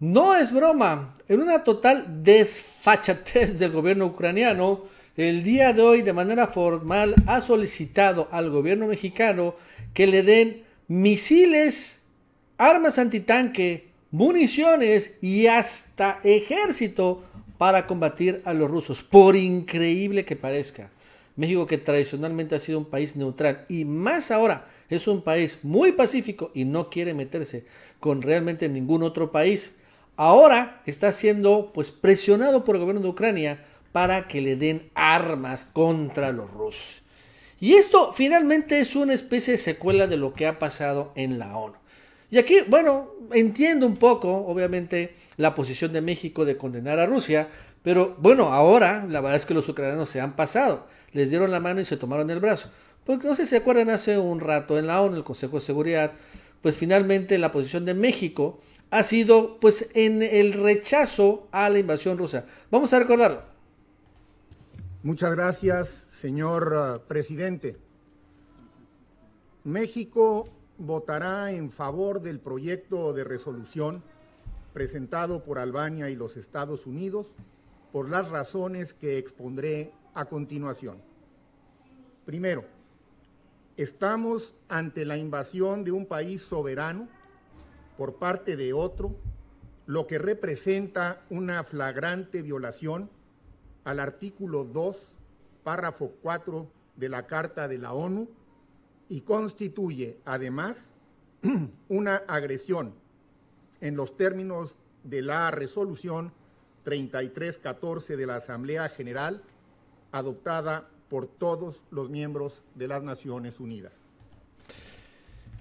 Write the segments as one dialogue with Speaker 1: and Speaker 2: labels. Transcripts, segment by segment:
Speaker 1: No es broma, en una total desfachatez del gobierno ucraniano, el día de hoy de manera formal ha solicitado al gobierno mexicano que le den misiles, armas antitanque, municiones y hasta ejército para combatir a los rusos, por increíble que parezca. México que tradicionalmente ha sido un país neutral y más ahora es un país muy pacífico y no quiere meterse con realmente ningún otro país ahora está siendo pues presionado por el gobierno de Ucrania para que le den armas contra los rusos. Y esto finalmente es una especie de secuela de lo que ha pasado en la ONU. Y aquí, bueno, entiendo un poco, obviamente, la posición de México de condenar a Rusia, pero bueno, ahora la verdad es que los ucranianos se han pasado, les dieron la mano y se tomaron el brazo. Porque no sé si se acuerdan hace un rato en la ONU, el Consejo de Seguridad, pues finalmente la posición de México ha sido pues en el rechazo a la invasión rusa. Vamos a recordarlo. Muchas gracias, señor eh, presidente. México votará en favor del proyecto de resolución presentado por Albania y los Estados Unidos por las razones que expondré a continuación. Primero, estamos ante la invasión de un país soberano por parte de otro, lo que representa una flagrante violación al artículo 2, párrafo 4 de la Carta de la ONU y constituye además una agresión en los términos de la resolución 3314 de la Asamblea General adoptada por todos los miembros de las Naciones Unidas.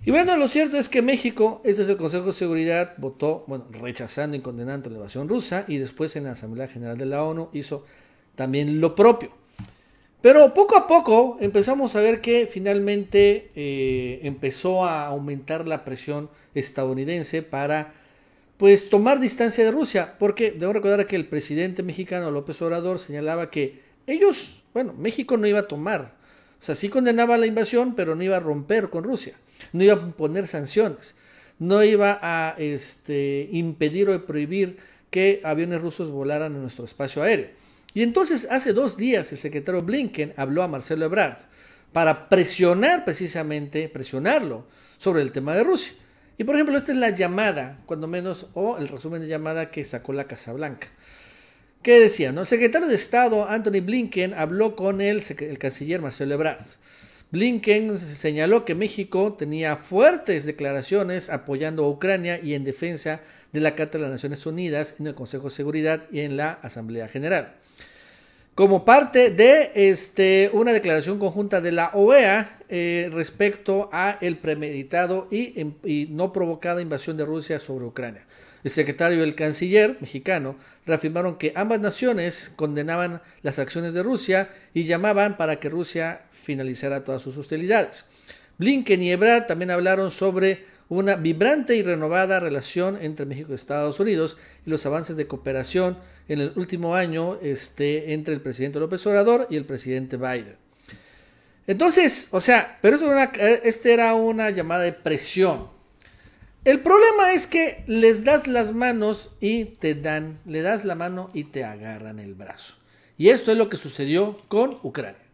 Speaker 1: Y bueno, lo cierto es que México, este es el Consejo de Seguridad, votó, bueno, rechazando y condenando la invasión rusa y después en la Asamblea General de la ONU hizo también lo propio. Pero poco a poco empezamos a ver que finalmente eh, empezó a aumentar la presión estadounidense para pues tomar distancia de Rusia, porque debo recordar que el presidente mexicano López Obrador señalaba que ellos, bueno, México no iba a tomar o sea, sí condenaba la invasión, pero no iba a romper con Rusia, no iba a poner sanciones, no iba a este, impedir o prohibir que aviones rusos volaran en nuestro espacio aéreo. Y entonces hace dos días el secretario Blinken habló a Marcelo Ebrard para presionar precisamente, presionarlo sobre el tema de Rusia. Y por ejemplo, esta es la llamada, cuando menos, o el resumen de llamada que sacó la Casa Blanca. ¿Qué decía? El secretario de Estado, Anthony Blinken, habló con el, canciller Marcelo Ebrard. Blinken señaló que México tenía fuertes declaraciones apoyando a Ucrania y en defensa de la Carta de las Naciones Unidas en el Consejo de Seguridad y en la Asamblea General. Como parte de este, una declaración conjunta de la OEA eh, respecto a el premeditado em, y no provocada invasión de Rusia sobre Ucrania. El secretario y el canciller mexicano reafirmaron que ambas naciones condenaban las acciones de Rusia y llamaban para que Rusia finalizara todas sus hostilidades. Blinken y Ebrard también hablaron sobre una vibrante y renovada relación entre México y Estados Unidos y los avances de cooperación en el último año este, entre el presidente López Obrador y el presidente Biden. Entonces, o sea, pero eso este era una llamada de presión el problema es que les das las manos y te dan, le das la mano y te agarran el brazo. Y esto es lo que sucedió con Ucrania.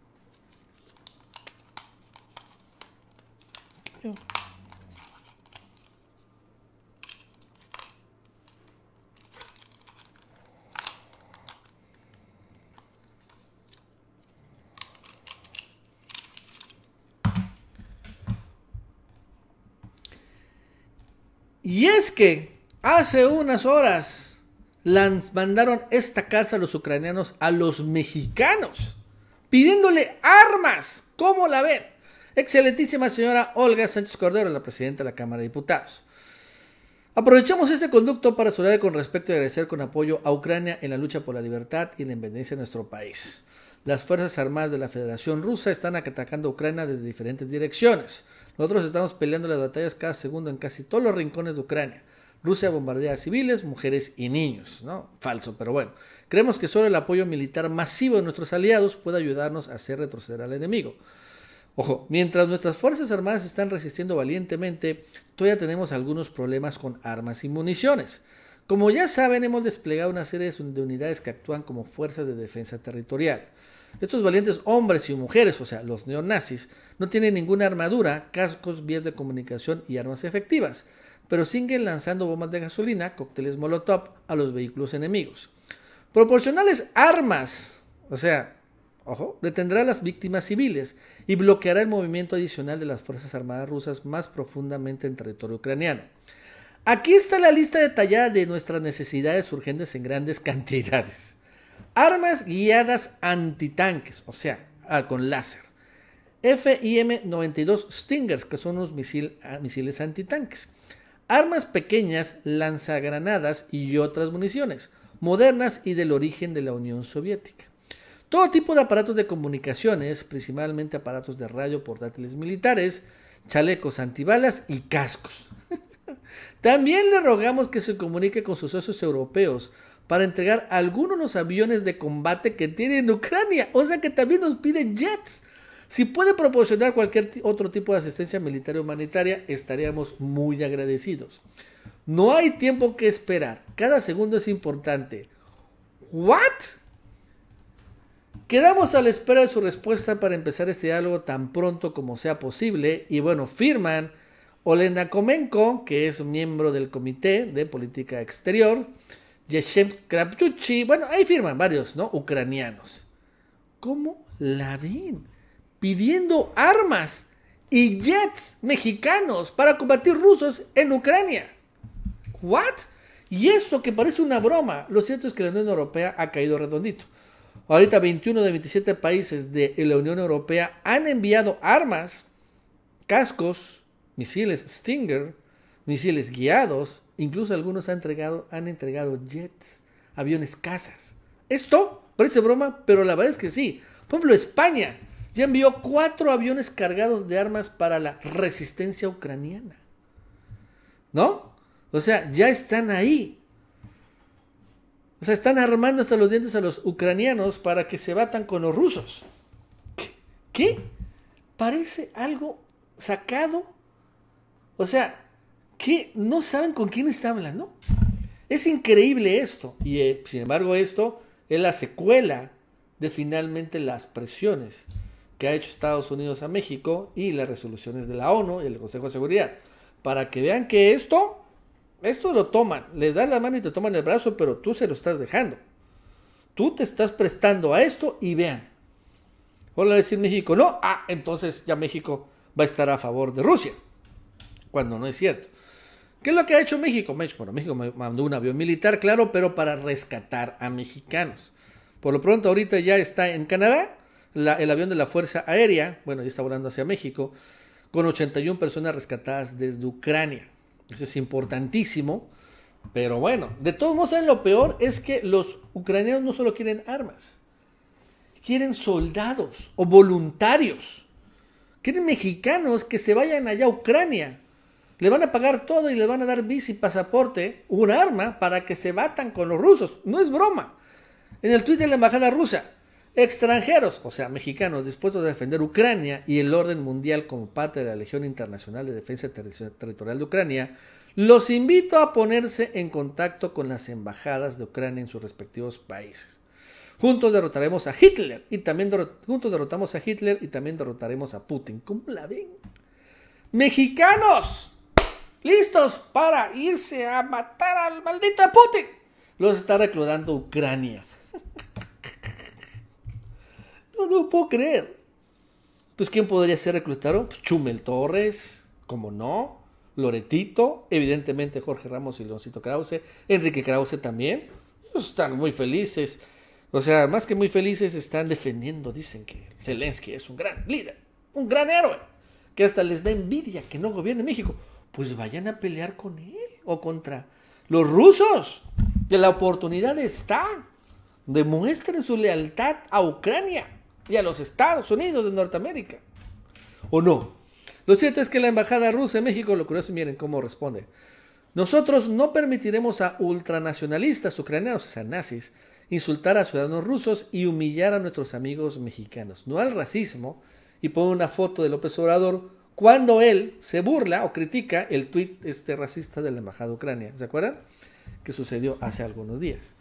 Speaker 1: Y es que hace unas horas mandaron esta casa a los ucranianos a los mexicanos, pidiéndole armas. ¿Cómo la ven? Excelentísima señora Olga Sánchez Cordero, la presidenta de la Cámara de Diputados. Aprovechamos este conducto para soledad con respecto y agradecer con apoyo a Ucrania en la lucha por la libertad y la independencia de nuestro país. Las Fuerzas Armadas de la Federación Rusa están atacando a Ucrania desde diferentes direcciones. Nosotros estamos peleando las batallas cada segundo en casi todos los rincones de Ucrania. Rusia bombardea a civiles, mujeres y niños, ¿no? Falso, pero bueno. Creemos que solo el apoyo militar masivo de nuestros aliados puede ayudarnos a hacer retroceder al enemigo. Ojo, mientras nuestras Fuerzas Armadas están resistiendo valientemente, todavía tenemos algunos problemas con armas y municiones. Como ya saben, hemos desplegado una serie de unidades que actúan como fuerzas de defensa territorial. Estos valientes hombres y mujeres, o sea, los neonazis, no tienen ninguna armadura, cascos, vías de comunicación y armas efectivas, pero siguen lanzando bombas de gasolina, cócteles molotov a los vehículos enemigos. Proporcionales armas, o sea, ojo, detendrá a las víctimas civiles y bloqueará el movimiento adicional de las Fuerzas Armadas rusas más profundamente en territorio ucraniano. Aquí está la lista detallada de nuestras necesidades urgentes en grandes cantidades. Armas guiadas antitanques, o sea, ah, con láser. FIM-92 Stingers, que son unos ah, misiles antitanques. Armas pequeñas, lanzagranadas y otras municiones, modernas y del origen de la Unión Soviética. Todo tipo de aparatos de comunicaciones, principalmente aparatos de radio portátiles militares, chalecos antibalas y cascos. También le rogamos que se comunique con sus socios europeos para entregar algunos de los aviones de combate que tiene en Ucrania. O sea que también nos piden jets. Si puede proporcionar cualquier otro tipo de asistencia militar o humanitaria, estaríamos muy agradecidos. No hay tiempo que esperar. Cada segundo es importante. ¿What? Quedamos a la espera de su respuesta para empezar este diálogo tan pronto como sea posible. Y bueno, firman Olena Komenko, que es miembro del Comité de Política Exterior, Yeshev Krapchuchi, bueno, ahí firman varios, ¿no? Ucranianos. ¿Cómo la ven? Pidiendo armas y jets mexicanos para combatir rusos en Ucrania. ¿What? Y eso que parece una broma, lo cierto es que la Unión Europea ha caído redondito. Ahorita 21 de 27 países de la Unión Europea han enviado armas, cascos, misiles Stinger, misiles guiados, incluso algunos han entregado, han entregado jets, aviones casas. Esto parece broma, pero la verdad es que sí. Por ejemplo, España ya envió cuatro aviones cargados de armas para la resistencia ucraniana. ¿No? O sea, ya están ahí. O sea, están armando hasta los dientes a los ucranianos para que se batan con los rusos. ¿Qué? Parece algo sacado o sea, que no saben con quién está hablando. Es increíble esto. Y eh, sin embargo, esto es la secuela de finalmente las presiones que ha hecho Estados Unidos a México y las resoluciones de la ONU y el Consejo de Seguridad. Para que vean que esto, esto lo toman, le dan la mano y te toman el brazo, pero tú se lo estás dejando. Tú te estás prestando a esto y vean. Hola, decir México, no. Ah, entonces ya México va a estar a favor de Rusia cuando no es cierto. ¿Qué es lo que ha hecho México? Bueno, México mandó un avión militar, claro, pero para rescatar a mexicanos. Por lo pronto, ahorita ya está en Canadá el avión de la Fuerza Aérea, bueno, ya está volando hacia México, con 81 personas rescatadas desde Ucrania. Eso es importantísimo, pero bueno, de todos modos, lo peor? Es que los ucranianos no solo quieren armas, quieren soldados o voluntarios. Quieren mexicanos que se vayan allá a Ucrania le van a pagar todo y le van a dar bici, y pasaporte, un arma, para que se batan con los rusos. No es broma. En el tuit de la embajada rusa, extranjeros, o sea, mexicanos, dispuestos a defender Ucrania y el orden mundial como parte de la Legión Internacional de Defensa Territorial de Ucrania, los invito a ponerse en contacto con las embajadas de Ucrania en sus respectivos países. Juntos derrotaremos a Hitler y también juntos a Hitler y también derrotaremos a Putin. ¿Cómo la ven? Mexicanos, listos para irse a matar al maldito Putin. Los está reclutando Ucrania. No, no puedo creer. Pues, ¿quién podría ser reclutado? Pues, Chumel Torres, como no. Loretito, evidentemente Jorge Ramos y Leoncito Krause. Enrique Krause también. Están muy felices. O sea, más que muy felices, están defendiendo. Dicen que Zelensky es un gran líder, un gran héroe. Que hasta les da envidia que no gobierne México pues vayan a pelear con él o contra los rusos. Que la oportunidad está. Demuestren su lealtad a Ucrania y a los Estados Unidos de Norteamérica. ¿O no? Lo cierto es que la embajada rusa en México, lo curioso, miren cómo responde. Nosotros no permitiremos a ultranacionalistas ucranianos, o sea, nazis, insultar a ciudadanos rusos y humillar a nuestros amigos mexicanos. No al racismo. Y pone una foto de López Obrador cuando él se burla o critica el tuit este, racista de la embajada de Ucrania. ¿Se acuerdan? Que sucedió hace algunos días.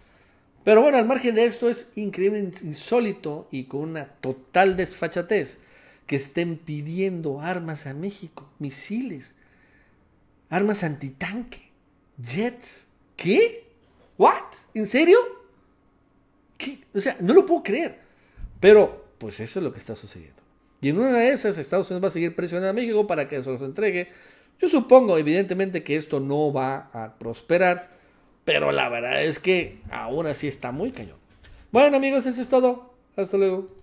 Speaker 1: Pero bueno, al margen de esto es increíble, insólito y con una total desfachatez que estén pidiendo armas a México, misiles, armas antitanque, jets. ¿Qué? ¿What? ¿En serio? O sea, no lo puedo creer. Pero pues eso es lo que está sucediendo. Y en una de esas, Estados Unidos va a seguir presionando a México para que se los entregue. Yo supongo, evidentemente, que esto no va a prosperar, pero la verdad es que aún así está muy cañón. Bueno, amigos, eso es todo. Hasta luego.